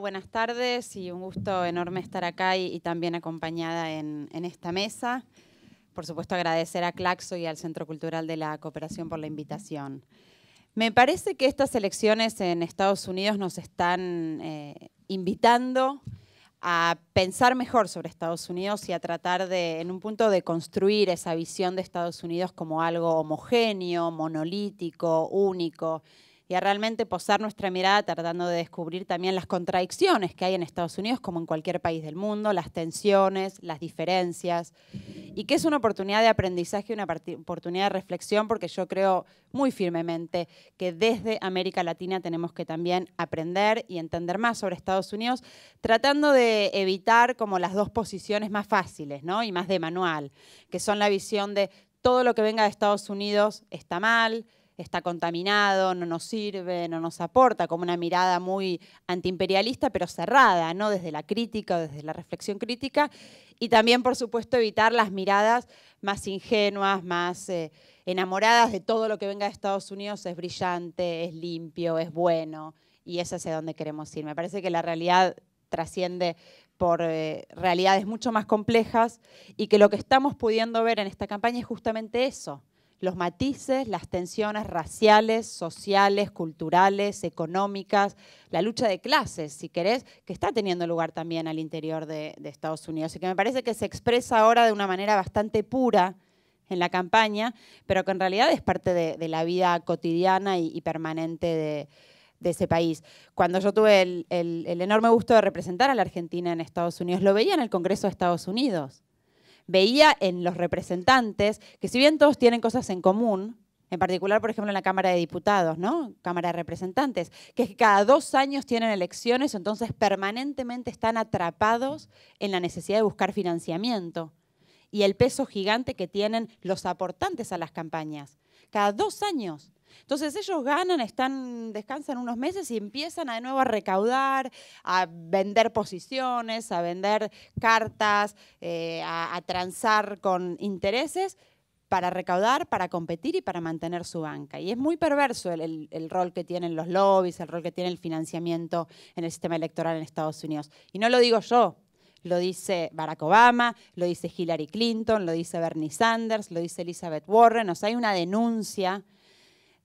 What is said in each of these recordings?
buenas tardes y un gusto enorme estar acá y, también acompañada en, esta mesa. Por supuesto, agradecer a Claxo y al Centro Cultural de la Cooperación por la invitación. Me parece que estas elecciones en Estados Unidos nos están eh, invitando a pensar mejor sobre Estados Unidos y a tratar de, en un punto, de construir esa visión de Estados Unidos como algo homogéneo, monolítico, único y a realmente posar nuestra mirada tratando de descubrir también las contradicciones que hay en Estados Unidos, como en cualquier país del mundo, las tensiones, las diferencias, y que es una oportunidad de aprendizaje, una oportunidad de reflexión, porque yo creo muy firmemente que desde América Latina tenemos que también aprender y entender más sobre Estados Unidos, tratando de evitar como las dos posiciones más fáciles ¿no? y más de manual, que son la visión de todo lo que venga de Estados Unidos está mal, está contaminado, no nos sirve, no nos aporta, como una mirada muy antiimperialista, pero cerrada, ¿no? desde la crítica, desde la reflexión crítica, y también, por supuesto, evitar las miradas más ingenuas, más eh, enamoradas de todo lo que venga de Estados Unidos, es brillante, es limpio, es bueno, y es hacia donde queremos ir. Me parece que la realidad trasciende por eh, realidades mucho más complejas y que lo que estamos pudiendo ver en esta campaña es justamente eso, los matices, las tensiones raciales, sociales, culturales, económicas, la lucha de clases, si querés, que está teniendo lugar también al interior de, Estados Unidos y que me parece que se expresa ahora de una manera bastante pura en la campaña, pero que en realidad es parte de, la vida cotidiana y, permanente de, ese país. Cuando yo tuve el, enorme gusto de representar a la Argentina en Estados Unidos, lo veía en el Congreso de Estados Unidos veía en los representantes que si bien todos tienen cosas en común, en particular, por ejemplo, en la Cámara de Diputados, ¿no? Cámara de Representantes, que es que cada dos años tienen elecciones, entonces permanentemente están atrapados en la necesidad de buscar financiamiento y el peso gigante que tienen los aportantes a las campañas cada dos años. Entonces ellos ganan, están, descansan unos meses y empiezan de nuevo a recaudar, a vender posiciones, a vender cartas, eh, a, transar con intereses para recaudar, para competir y para mantener su banca. Y es muy perverso el, el, rol que tienen los lobbies, el rol que tiene el financiamiento en el sistema electoral en Estados Unidos. Y no lo digo yo, lo dice Barack Obama, lo dice Hillary Clinton, lo dice Bernie Sanders, lo dice Elizabeth Warren, o hay una denuncia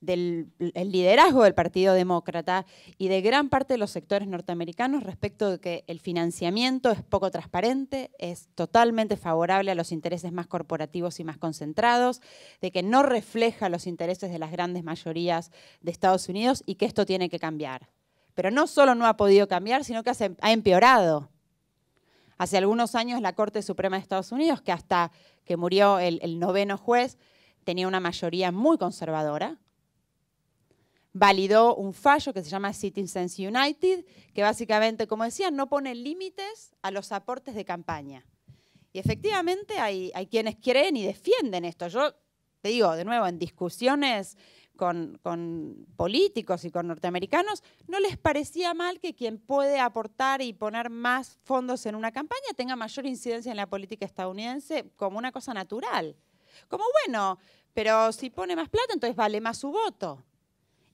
del liderazgo del Partido Demócrata y de gran parte de los sectores norteamericanos respecto de que el financiamiento es poco transparente, es totalmente favorable a los intereses más corporativos y más concentrados, de que no refleja los intereses de las grandes mayorías de Estados Unidos y que esto tiene que cambiar. Pero no solo no ha podido cambiar, sino que ha empeorado hace algunos años la Corte Suprema de Estados Unidos, que hasta que murió el, noveno juez, tenía una mayoría muy conservadora, validó un fallo que se llama Citizens United, que básicamente, como decía, no pone límites a los aportes de campaña. Y efectivamente hay, hay, quienes creen y defienden esto. Yo te digo, de nuevo, en discusiones con, políticos y con norteamericanos, no les parecía mal que quien puede aportar y poner más fondos en una campaña tenga mayor incidencia en la política estadounidense como una cosa natural. Como bueno, pero si pone más plata, entonces vale más su voto.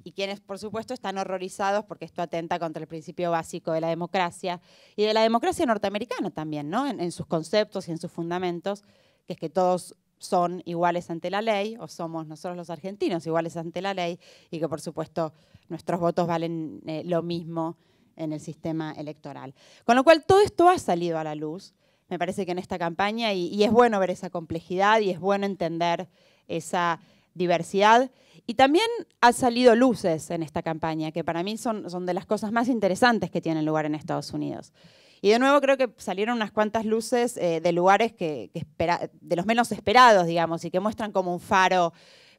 Y quienes, por supuesto, están horrorizados porque esto atenta contra el principio básico de la democracia y de la democracia norteamericana también, ¿no? en sus conceptos y en sus fundamentos, que es que todos son iguales ante la ley o somos nosotros los argentinos iguales ante la ley y que por supuesto nuestros votos valen eh, lo mismo en el sistema electoral. Con lo cual todo esto ha salido a la luz, me parece que en esta campaña, y, es bueno ver esa complejidad y es bueno entender esa diversidad. Y también ha salido luces en esta campaña, que para mí son de las cosas más interesantes que tienen lugar en Estados Unidos. Y de nuevo creo que salieron unas cuantas luces eh, de lugares que, de los menos esperados, digamos, y que muestran como un faro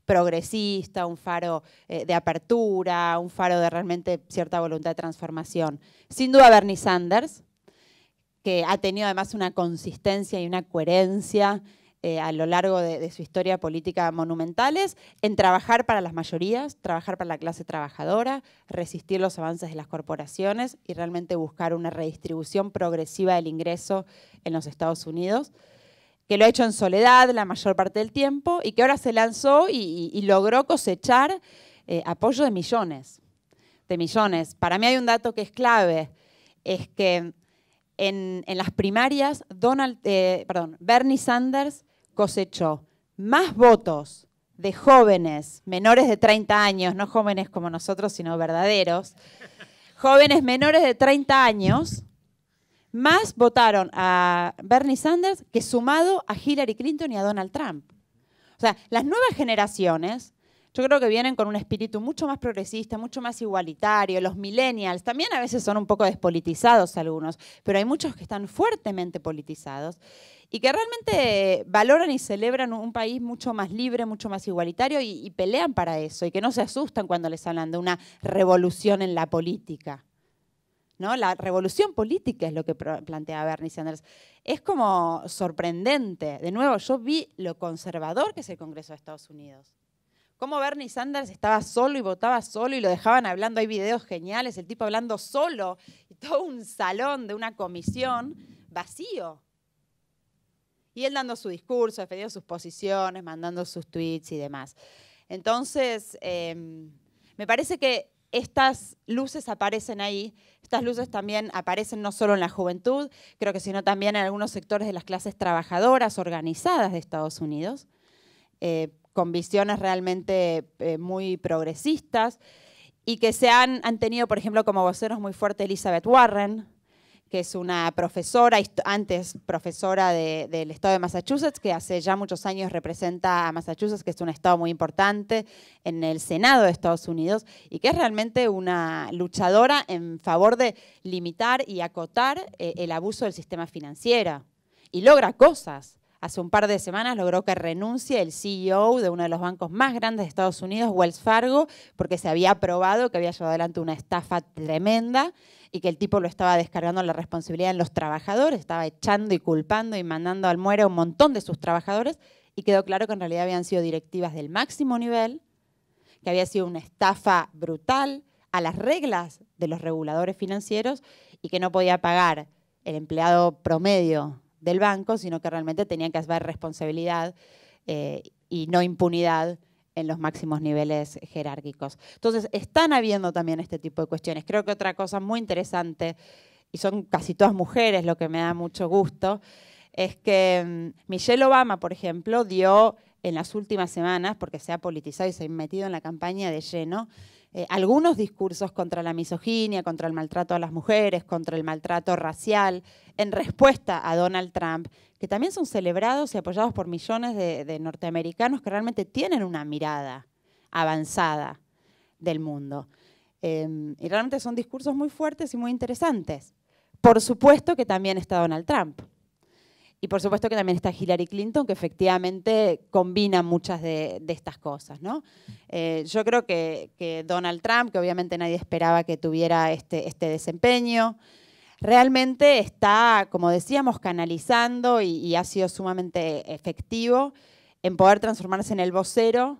progresista, un faro eh, de apertura, un faro de realmente cierta voluntad de transformación. Sin duda Bernie Sanders, que ha tenido además una consistencia y una coherencia eh, a lo largo de, su historia política monumentales en trabajar para las mayorías, trabajar para la clase trabajadora, resistir los avances de las corporaciones y realmente buscar una redistribución progresiva del ingreso en los Estados Unidos, que lo ha hecho en soledad la mayor parte del tiempo y que ahora se lanzó y, logró cosechar eh, apoyo de millones, de millones. Para mí hay un dato que es clave, es que en, las primarias Donald, eh, perdón, Bernie Sanders cosechó más votos de jóvenes menores de 30 años, no jóvenes como nosotros, sino verdaderos, jóvenes menores de 30 años, más votaron a Bernie Sanders que sumado a Hillary Clinton y a Donald Trump. O sea, las nuevas generaciones yo creo que vienen con un espíritu mucho más progresista, mucho más igualitario. Los millennials también a veces son un poco despolitizados algunos, pero hay muchos que están fuertemente politizados y que realmente valoran y celebran un país mucho más libre, mucho más igualitario y, pelean para eso y que no se asustan cuando les hablan de una revolución en la política. ¿No? La revolución política es lo que plantea Bernie Sanders. Es como sorprendente. De nuevo, yo vi lo conservador que es el Congreso de Estados Unidos. Cómo Bernie Sanders estaba solo y votaba solo y lo dejaban hablando. Hay videos geniales, el tipo hablando solo y todo un salón de una comisión vacío. Y él dando su discurso, defendiendo sus posiciones, mandando sus tweets y demás. Entonces, em, me parece que estas luces aparecen ahí, estas luces también aparecen no solo en la juventud, creo que sino también en algunos sectores de las clases trabajadoras organizadas de Estados Unidos, eh, con visiones realmente eh, muy progresistas y que se han, han, tenido, por ejemplo, como voceros muy fuertes Elizabeth Warren, que es una profesora, antes profesora del estado de Massachusetts, que hace ya muchos años representa a Massachusetts, que es un estado muy importante en el Senado de Estados Unidos, y que es realmente una luchadora en favor de limitar y acotar eh, el abuso del sistema financiero. Y logra cosas. Hace un par de semanas logró que renuncie el CEO de uno de los bancos más grandes de Estados Unidos, Wells Fargo, porque se había probado que había llevado adelante una estafa tremenda y que el tipo lo estaba descargando la responsabilidad en los trabajadores, estaba echando y culpando y mandando al muero a un montón de sus trabajadores y quedó claro que en realidad habían sido directivas del máximo nivel, que había sido una estafa brutal a las reglas de los reguladores financieros y que no podía pagar el empleado promedio del banco, sino que realmente tenía que haber responsabilidad eh, y no impunidad en los máximos niveles jerárquicos. Entonces, están habiendo también este tipo de cuestiones. Creo que otra cosa muy interesante, y son casi todas mujeres lo que me da mucho gusto, es que mm, Michelle Obama, por ejemplo, dio en las últimas semanas, porque se ha politizado y se ha metido en la campaña de lleno, eh, algunos discursos contra la misoginia, contra el maltrato a las mujeres, contra el maltrato racial, en respuesta a Donald Trump, que también son celebrados y apoyados por millones de, norteamericanos que realmente tienen una mirada avanzada del mundo. Em, y realmente son discursos muy fuertes y muy interesantes. Por supuesto que también está Donald Trump. Y por supuesto que también está Hillary Clinton, que efectivamente combina muchas de, estas cosas. ¿no? Eh, yo creo que, Donald Trump, que obviamente nadie esperaba que tuviera este, este desempeño, realmente está, como decíamos, canalizando y, ha sido sumamente efectivo en poder transformarse en el vocero,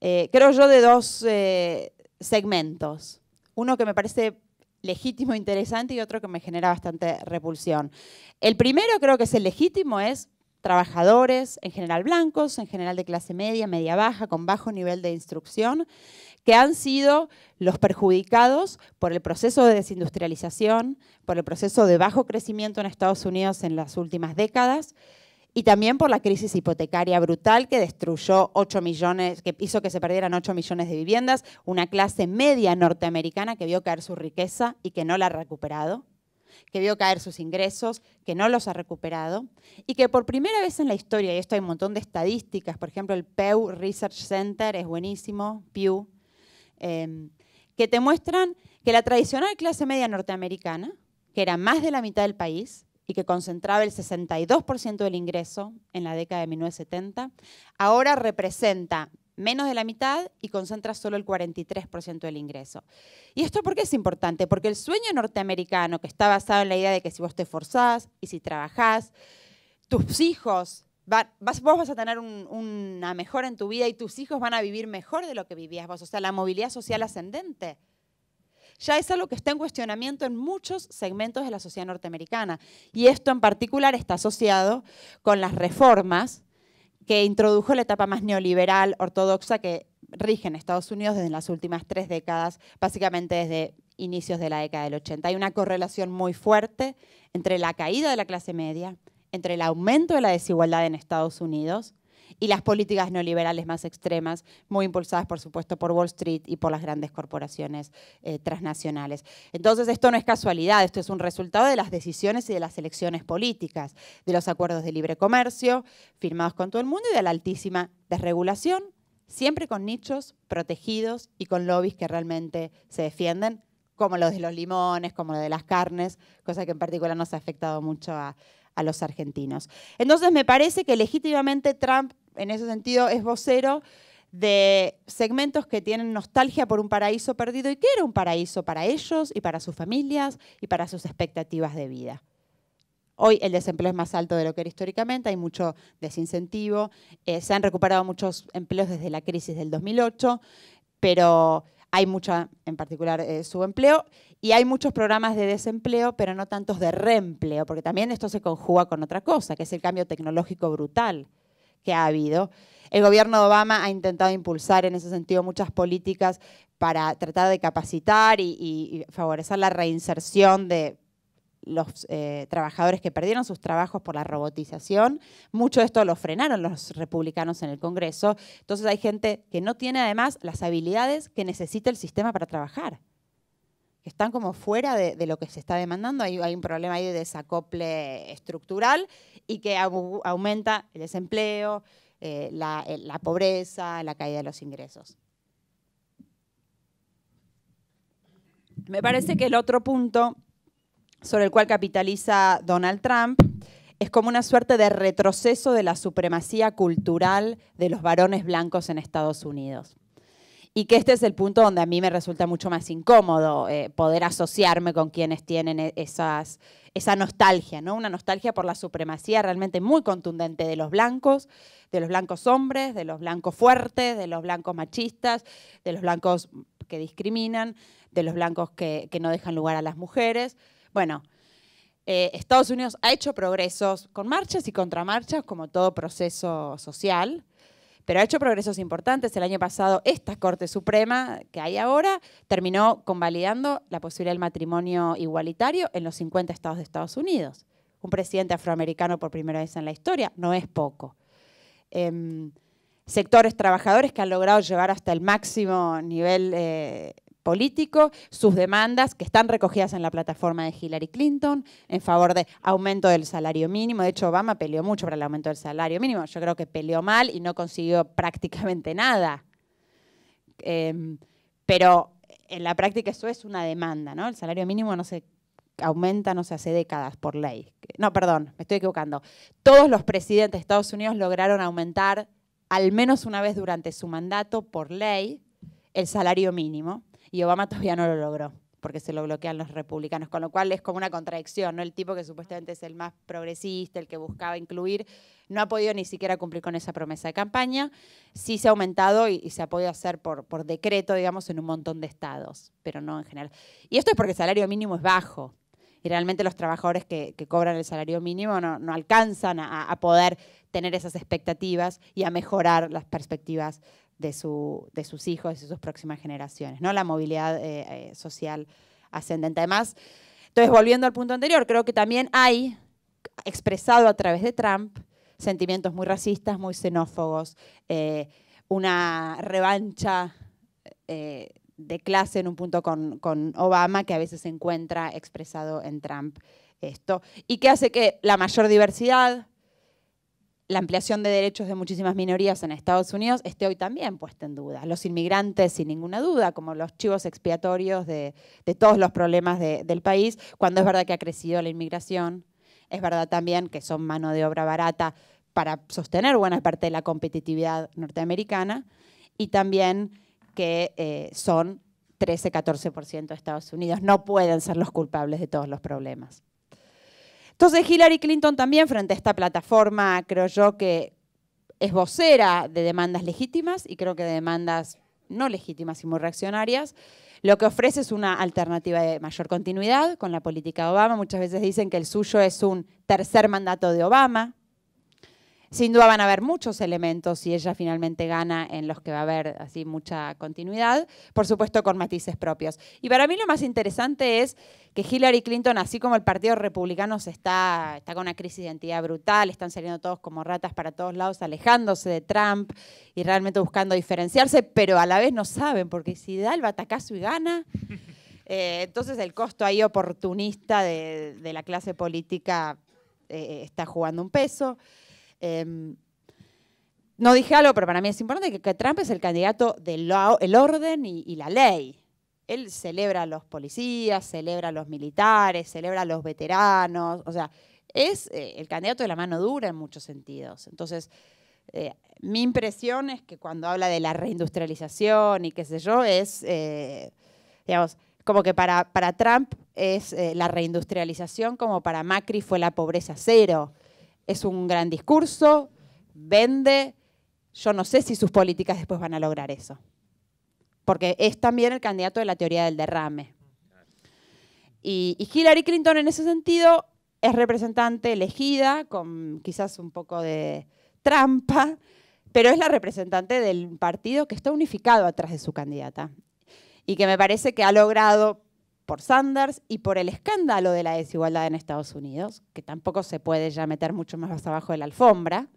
eh, creo yo, de dos eh, segmentos. Uno que me parece legítimo, interesante y otro que me genera bastante repulsión. El primero creo que es el legítimo, es trabajadores, en general blancos, en general de clase media, media baja, con bajo nivel de instrucción, que han sido los perjudicados por el proceso de desindustrialización, por el proceso de bajo crecimiento en Estados Unidos en las últimas décadas y también por la crisis hipotecaria brutal que destruyó 8 millones, que hizo que se perdieran 8 millones de viviendas, una clase media norteamericana que vio caer su riqueza y que no la ha recuperado, que vio caer sus ingresos, que no los ha recuperado, y que por primera vez en la historia, y esto hay un montón de estadísticas, por ejemplo, el Pew Research Center es buenísimo, Pew, em, que te muestran que la tradicional clase media norteamericana, que era más de la mitad del país, y que concentraba el 62% del ingreso en la década de 1970, ahora representa menos de la mitad y concentra solo el 43% del ingreso. ¿Y esto por qué es importante? Porque el sueño norteamericano, que está basado en la idea de que si vos te esforzás y si trabajás, tus hijos, vos vas a tener una mejora en tu vida y tus hijos van a vivir mejor de lo que vivías vos, o sea, la movilidad social ascendente ya es algo que está en cuestionamiento en muchos segmentos de la sociedad norteamericana. Y esto en particular está asociado con las reformas que introdujo la etapa más neoliberal, ortodoxa, que rige en Estados Unidos desde las últimas tres décadas, básicamente desde inicios de la década del 80. Hay una correlación muy fuerte entre la caída de la clase media, entre el aumento de la desigualdad en Estados Unidos y las políticas neoliberales más extremas, muy impulsadas por supuesto por Wall Street y por las grandes corporaciones eh, transnacionales. Entonces esto no es casualidad, esto es un resultado de las decisiones y de las elecciones políticas, de los acuerdos de libre comercio firmados con todo el mundo y de la altísima desregulación, siempre con nichos protegidos y con lobbies que realmente se defienden como los de los limones, como los de las carnes, cosa que en particular nos ha afectado mucho a, a los argentinos. Entonces me parece que legítimamente Trump, en ese sentido, es vocero de segmentos que tienen nostalgia por un paraíso perdido y que era un paraíso para ellos y para sus familias y para sus expectativas de vida. Hoy el desempleo es más alto de lo que era históricamente, hay mucho desincentivo, eh, se han recuperado muchos empleos desde la crisis del 2008, pero hay mucha, en particular, eh, subempleo y hay muchos programas de desempleo, pero no tantos de reempleo, porque también esto se conjuga con otra cosa, que es el cambio tecnológico brutal que ha habido. El gobierno de Obama ha intentado impulsar en ese sentido muchas políticas para tratar de capacitar y favorecer la reinserción de los eh, trabajadores que perdieron sus trabajos por la robotización. Mucho de esto lo frenaron los republicanos en el Congreso. Entonces hay gente que no tiene además las habilidades que necesita el sistema para trabajar, que están como fuera de, lo que se está demandando. Hay, un problema ahí de desacople estructural y que aumenta el desempleo, eh, eh, la pobreza, la caída de los ingresos. Me parece que el otro punto sobre el cual capitaliza Donald Trump, es como una suerte de retroceso de la supremacía cultural de los varones blancos en Estados Unidos. Y que este es el punto donde a mí me resulta mucho más incómodo eh, poder asociarme con quienes tienen e-, esa nostalgia, ¿no? Una nostalgia por la supremacía realmente muy contundente de los blancos, de los blancos hombres, de los blancos fuertes, de los blancos machistas, de los blancos que discriminan, de los blancos que no dejan lugar a las mujeres. Bueno, eh, Estados Unidos ha hecho progresos con marchas y contramarchas, como todo proceso social, pero ha hecho progresos importantes. El año pasado, esta Corte Suprema que hay ahora terminó convalidando la posibilidad del matrimonio igualitario en los 50 estados de Estados Unidos. Un presidente afroamericano por primera vez en la historia, no es poco. Em, sectores trabajadores que han logrado llegar hasta el máximo nivel eh, político, sus demandas que están recogidas en la plataforma de Hillary Clinton en favor de aumento del salario mínimo. De hecho, Obama peleó mucho para el aumento del salario mínimo. Yo creo que peleó mal y no consiguió prácticamente nada. Em, pero en la práctica eso es una demanda, ¿no? El salario mínimo no se aumenta, no se hace décadas por ley. No, perdón, me estoy equivocando. Todos los presidentes de Estados Unidos lograron aumentar al menos una vez durante su mandato por ley el salario mínimo y Obama todavía no lo logró porque se lo bloquean los republicanos, con lo cual es como una contradicción, ¿no? El tipo que supuestamente es el más progresista, el que buscaba incluir, no ha podido ni siquiera cumplir con esa promesa de campaña. Sí se ha aumentado y, se ha podido hacer por, por decreto, digamos, en un montón de estados, pero no en general. Y esto es porque el salario mínimo es bajo y realmente los trabajadores que, cobran el salario mínimo no, alcanzan a, a, poder tener esas expectativas y a mejorar las perspectivas de, su, de sus hijos, de sus próximas generaciones, ¿no? La movilidad eh, eh, social ascendente. Además, entonces, volviendo al punto anterior, creo que también hay, expresado a través de Trump, sentimientos muy racistas, muy xenófobos, eh, una revancha de clase en un punto con, con, Obama que a veces se encuentra expresado en Trump esto, y que hace que la mayor diversidad, la ampliación de derechos de muchísimas minorías en Estados Unidos esté hoy también puesta en duda. Los inmigrantes, sin ninguna duda, como los chivos expiatorios de, todos los problemas del país, cuando es verdad que ha crecido la inmigración, es verdad también que son mano de obra barata para sostener buena parte de la competitividad norteamericana y también que eh, son 13-14% de Estados Unidos. No pueden ser los culpables de todos los problemas. Entonces Hillary Clinton también frente a esta plataforma, creo yo que es vocera de demandas legítimas y creo que de demandas no legítimas y muy reaccionarias, lo que ofrece es una alternativa de mayor continuidad con la política de Obama. Muchas veces dicen que el suyo es un tercer mandato de Obama, sin duda van a haber muchos elementos si ella finalmente gana en los que va a haber así mucha continuidad, por supuesto con matices propios. Y para mí lo más interesante es que Hillary Clinton, así como el Partido Republicano se está, está con una crisis de identidad brutal, están saliendo todos como ratas para todos lados, alejándose de Trump y realmente buscando diferenciarse, pero a la vez no saben, porque si da el batacazo y gana... Eh, entonces el costo ahí oportunista de, la clase política eh, eh, está jugando un peso. Em, no dije algo, pero para mí es importante que, Trump es el candidato del orden y, la ley. Él celebra a los policías, celebra a los militares, celebra a los veteranos, o sea, es eh, el candidato de la mano dura en muchos sentidos. Entonces, eh, mi impresión es que cuando habla de la reindustrialización y qué sé yo, es, eh, digamos, como que para Trump es la reindustrialización como para Macri fue la pobreza cero es un gran discurso, vende. Yo no sé si sus políticas después van a lograr eso. Porque es también el candidato de la teoría del derrame. Y, Hillary Clinton en ese sentido es representante elegida, con quizás un poco de trampa, pero es la representante del partido que está unificado atrás de su candidata y que me parece que ha logrado por Sanders y por el escándalo de la desigualdad en Estados Unidos, que tampoco se puede ya meter mucho más abajo de la alfombra,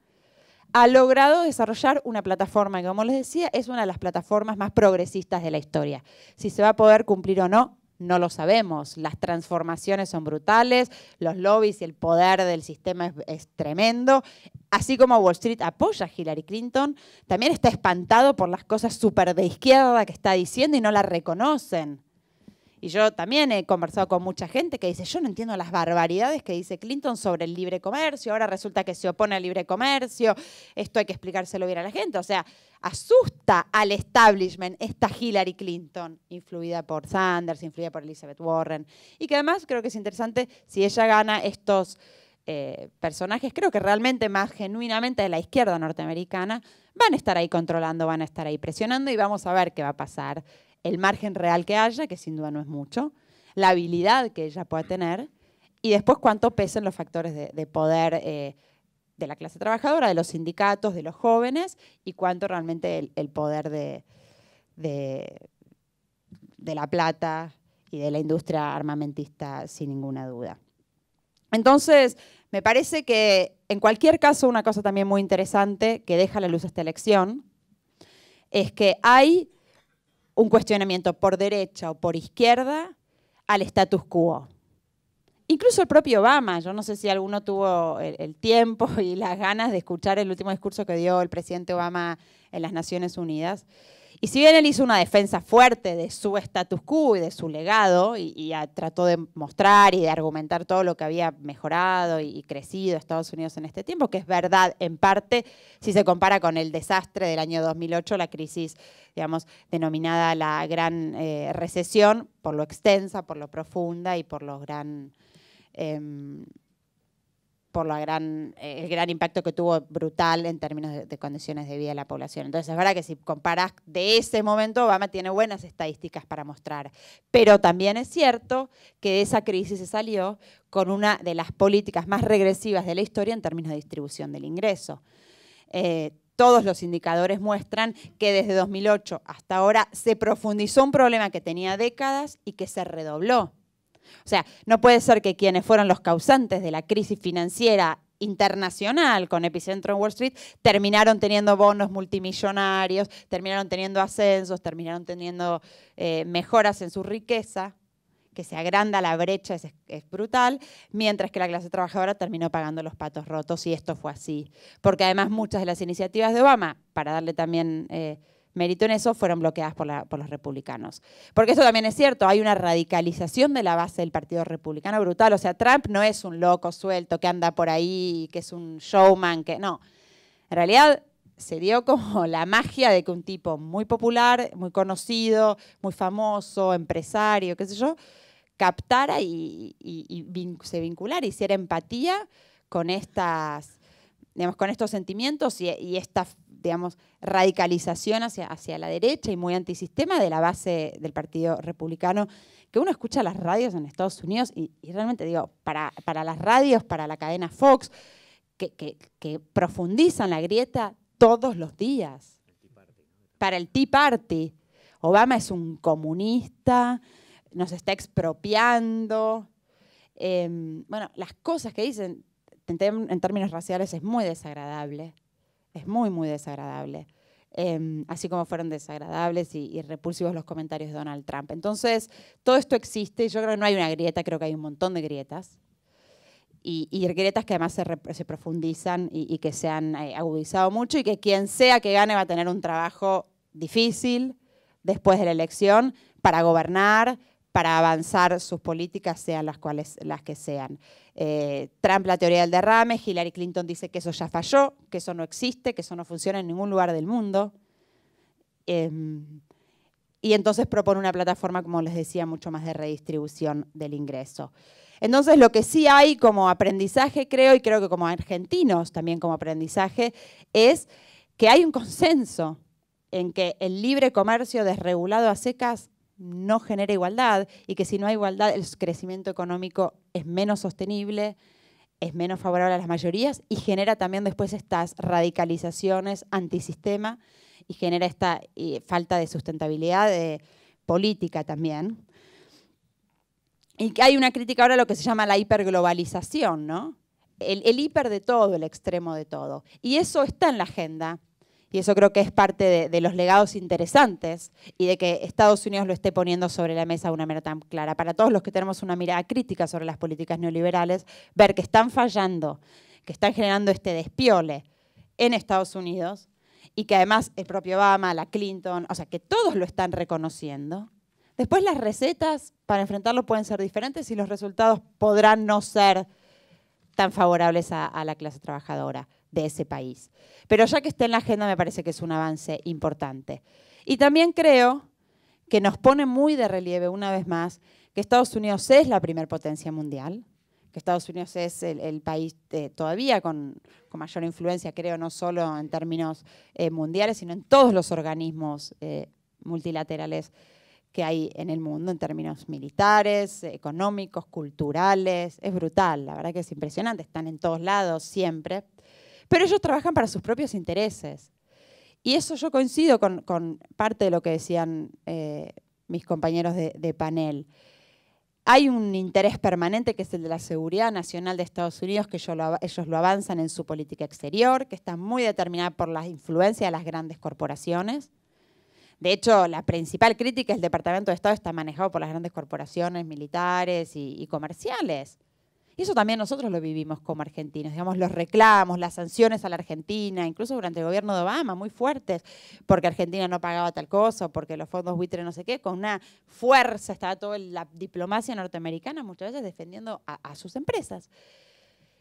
ha logrado desarrollar una plataforma que, como les decía, es una de las plataformas más progresistas de la historia. Si se va a poder cumplir o no, no lo sabemos. Las transformaciones son brutales, los lobbies y el poder del sistema es, tremendo. Así como Wall Street apoya a Hillary Clinton, también está espantado por las cosas súper de izquierda que está diciendo y no la reconocen. Y yo también he conversado con mucha gente que dice, yo no entiendo las barbaridades que dice Clinton sobre el libre comercio, ahora resulta que se opone al libre comercio, esto hay que explicárselo bien a la gente. O sea, asusta al establishment esta Hillary Clinton, influida por Sanders, influida por Elizabeth Warren, y que además creo que es interesante si ella gana estos... Eh, personajes, creo que realmente más genuinamente de la izquierda norteamericana, van a estar ahí controlando, van a estar ahí presionando y vamos a ver qué va a pasar el margen real que haya, que sin duda no es mucho, la habilidad que ella pueda tener y después cuánto pesen los factores de, poder eh, de la clase trabajadora, de los sindicatos, de los jóvenes y cuánto realmente el, poder de, de, de la plata y de la industria armamentista, sin ninguna duda. Entonces, me parece que en cualquier caso, una cosa también muy interesante que deja a la luz esta elección es que hay un cuestionamiento por derecha o por izquierda al status quo. Incluso el propio Obama, yo no sé si alguno tuvo el, tiempo y las ganas de escuchar el último discurso que dio el presidente Obama en las Naciones Unidas, y si bien él hizo una defensa fuerte de su status quo y de su legado, y, trató de mostrar y de argumentar todo lo que había mejorado y, crecido Estados Unidos en este tiempo, que es verdad en parte si se compara con el desastre del año 2008, la crisis, digamos, denominada la gran eh, recesión, por lo extensa, por lo profunda y por los gran... Em, por la gran, eh, el gran impacto que tuvo brutal en términos de, condiciones de vida de la población. Entonces es verdad que si comparas de ese momento, Obama tiene buenas estadísticas para mostrar. Pero también es cierto que de esa crisis se salió con una de las políticas más regresivas de la historia en términos de distribución del ingreso. Eh, todos los indicadores muestran que desde 2008 hasta ahora se profundizó un problema que tenía décadas y que se redobló. O sea, no puede ser que quienes fueron los causantes de la crisis financiera internacional con epicentro en Wall Street, terminaron teniendo bonos multimillonarios, terminaron teniendo ascensos, terminaron teniendo eh, mejoras en su riqueza, que se agranda la brecha, es, brutal, mientras que la clase trabajadora terminó pagando los patos rotos y esto fue así. Porque además muchas de las iniciativas de Obama, para darle también... Eh, mérito en eso, fueron bloqueadas por, los republicanos. Porque eso también es cierto, hay una radicalización de la base del Partido Republicano brutal. O sea, Trump no es un loco suelto que anda por ahí, que es un showman, que no. En realidad se dio como la magia de que un tipo muy popular, muy conocido, muy famoso, empresario, qué sé yo, captara y, se vinculara, hiciera empatía con estas, digamos, con estos sentimientos y, y esta digamos, radicalización hacia, hacia la derecha y muy antisistema de la base del Partido Republicano, que uno escucha las radios en Estados Unidos y, realmente digo, para, las radios, para la cadena Fox, que, profundizan la grieta todos los días. Para el Tea Party. Obama es un comunista, nos está expropiando. Em, bueno, las cosas que dicen en términos raciales es muy desagradable es muy, muy desagradable. Em, así como fueron desagradables y, repulsivos los comentarios de Donald Trump. Entonces, todo esto existe, yo creo que no hay una grieta, creo que hay un montón de grietas, y, grietas que además se, profundizan y, que se han eh, agudizado mucho y que quien sea que gane va a tener un trabajo difícil después de la elección para gobernar, para avanzar sus políticas, sean las cuales las que sean. Eh, Trump la teoría del derrame, Hillary Clinton dice que eso ya falló, que eso no existe, que eso no funciona en ningún lugar del mundo. Em, y entonces propone una plataforma, como les decía, mucho más de redistribución del ingreso. Entonces, lo que sí hay como aprendizaje, creo, y creo que como argentinos también como aprendizaje, es que hay un consenso en que el libre comercio desregulado a secas no genera igualdad y que si no hay igualdad el crecimiento económico es menos sostenible, es menos favorable a las mayorías y genera también después estas radicalizaciones antisistema y genera esta eh, falta de sustentabilidad de política también. Y que hay una crítica ahora a lo que se llama la hiperglobalización, ¿no? El, el hiper de todo, el extremo de todo. Y eso está en la agenda y eso creo que es parte de, los legados interesantes y de que Estados Unidos lo esté poniendo sobre la mesa de una manera tan clara. Para todos los que tenemos una mirada crítica sobre las políticas neoliberales, ver que están fallando, que están generando este despiole en Estados Unidos y que además el propio Obama, la Clinton, o sea, que todos lo están reconociendo. Después las recetas para enfrentarlo pueden ser diferentes y los resultados podrán no ser tan favorables a, la clase trabajadora de ese país. Pero ya que está en la agenda me parece que es un avance importante. Y también creo que nos pone muy de relieve una vez más que Estados Unidos es la primer potencia mundial, que Estados Unidos es el, país eh, todavía con, mayor influencia, creo, no solo en términos eh, mundiales, sino en todos los organismos eh, multilaterales que hay en el mundo en términos militares, económicos, culturales. Es brutal, la verdad que es impresionante, están en todos lados siempre. Pero ellos trabajan para sus propios intereses. Y eso yo coincido con, parte de lo que decían eh, mis compañeros de, de panel. Hay un interés permanente que es el de la seguridad nacional de Estados Unidos, que ellos lo avanzan en su política exterior, que está muy determinada por la influencia de las grandes corporaciones. De hecho, la principal crítica es el Departamento de Estado está manejado por las grandes corporaciones militares y, comerciales. Y eso también nosotros lo vivimos como argentinos, digamos, los reclamos, las sanciones a la Argentina, incluso durante el gobierno de Obama, muy fuertes, porque Argentina no pagaba tal cosa, porque los fondos buitre no sé qué, con una fuerza estaba toda la diplomacia norteamericana muchas veces defendiendo a, sus empresas.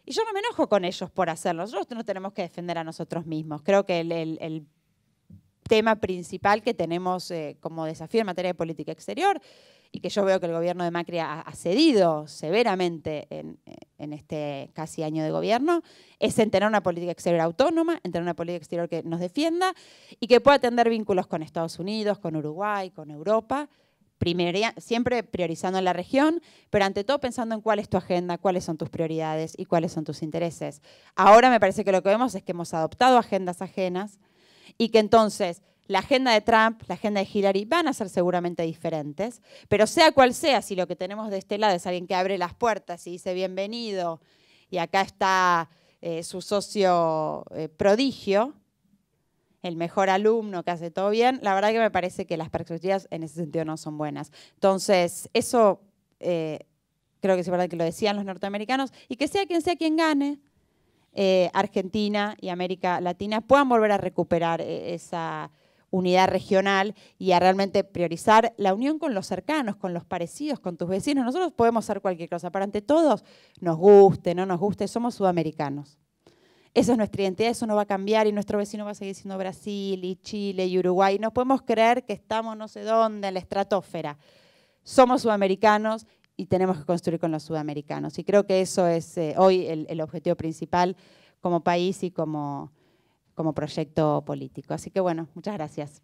Y yo no me enojo con ellos por hacerlo, nosotros no tenemos que defender a nosotros mismos. Creo que el tema principal que tenemos eh, como desafío en materia de política exterior y que yo veo que el gobierno de Macri ha, cedido severamente en, este casi año de gobierno, es tener una política exterior autónoma, tener una política exterior que nos defienda y que pueda tener vínculos con Estados Unidos, con Uruguay, con Europa, siempre priorizando en la región, pero ante todo pensando en cuál es tu agenda, cuáles son tus prioridades y cuáles son tus intereses. Ahora me parece que lo que vemos es que hemos adoptado agendas ajenas, y que entonces la agenda de Trump, la agenda de Hillary van a ser seguramente diferentes, pero sea cual sea, si lo que tenemos de este lado es alguien que abre las puertas y dice bienvenido y acá está eh, su socio eh, prodigio, el mejor alumno que hace todo bien, la verdad que me parece que las perspectivas en ese sentido no son buenas. Entonces, eso eh, creo que es verdad que lo decían los norteamericanos, y que sea quien sea quien gane, eh, Argentina y América Latina puedan volver a recuperar eh, esa unidad regional y a realmente priorizar la unión con los cercanos, con los parecidos, con tus vecinos. Nosotros podemos hacer cualquier cosa, pero ante todos, nos guste, no nos guste, somos sudamericanos. Esa es nuestra identidad, eso no va a cambiar y nuestro vecino va a seguir siendo Brasil y Chile y Uruguay. No podemos creer que estamos no sé dónde, en la estratosfera. Somos sudamericanos y tenemos que construir con los sudamericanos. Y creo que eso es eh, hoy el, objetivo principal como país y como, como proyecto político. Así que bueno, muchas gracias.